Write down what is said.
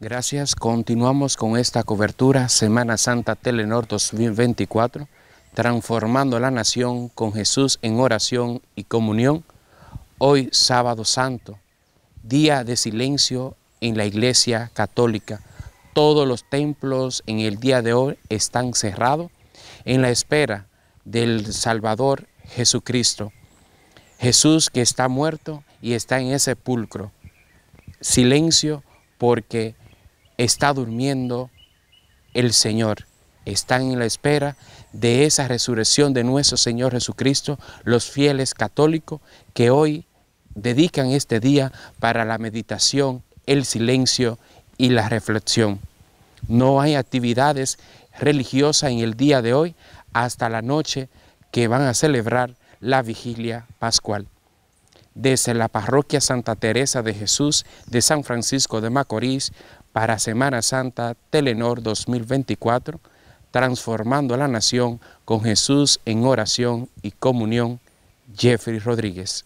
Gracias, continuamos con esta cobertura Semana Santa Telenor 2024, transformando la nación con Jesús en oración y comunión. Hoy sábado santo, día de silencio en la iglesia católica. Todos los templos en el día de hoy están cerrados en la espera del Salvador Jesucristo. Jesús que está muerto y está en ese sepulcro. Silencio porque está durmiendo el Señor. Están en la espera de esa resurrección de nuestro Señor Jesucristo, los fieles católicos que hoy dedican este día para la meditación, el silencio y la reflexión. No hay actividades religiosas en el día de hoy hasta la noche que van a celebrar la vigilia pascual. Desde la parroquia Santa Teresa de Jesús de San Francisco de Macorís, para Semana Santa Telenor 2024, transformando a la nación con Jesús en oración y comunión, Jeffrey Rodríguez.